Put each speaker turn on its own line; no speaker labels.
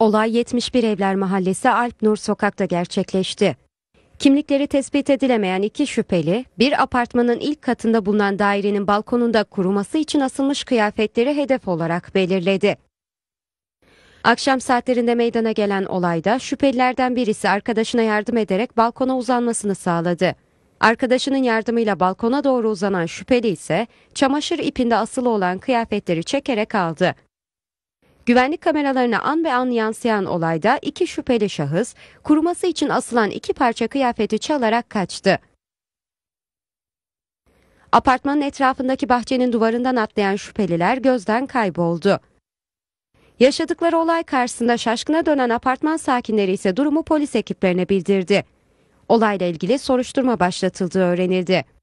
Olay 71 Evler Mahallesi Alp Nur Sokak'ta gerçekleşti. Kimlikleri tespit edilemeyen iki şüpheli, bir apartmanın ilk katında bulunan dairenin balkonunda kuruması için asılmış kıyafetleri hedef olarak belirledi. Akşam saatlerinde meydana gelen olayda şüphelilerden birisi arkadaşına yardım ederek balkona uzanmasını sağladı. Arkadaşının yardımıyla balkona doğru uzanan şüpheli ise çamaşır ipinde asılı olan kıyafetleri çekerek aldı. Güvenlik kameralarına an be an yansıyan olayda iki şüpheli şahıs kuruması için asılan iki parça kıyafeti çalarak kaçtı. Apartmanın etrafındaki bahçenin duvarından atlayan şüpheliler gözden kayboldu. Yaşadıkları olay karşısında şaşkına dönen apartman sakinleri ise durumu polis ekiplerine bildirdi. Olayla ilgili soruşturma başlatıldığı öğrenildi.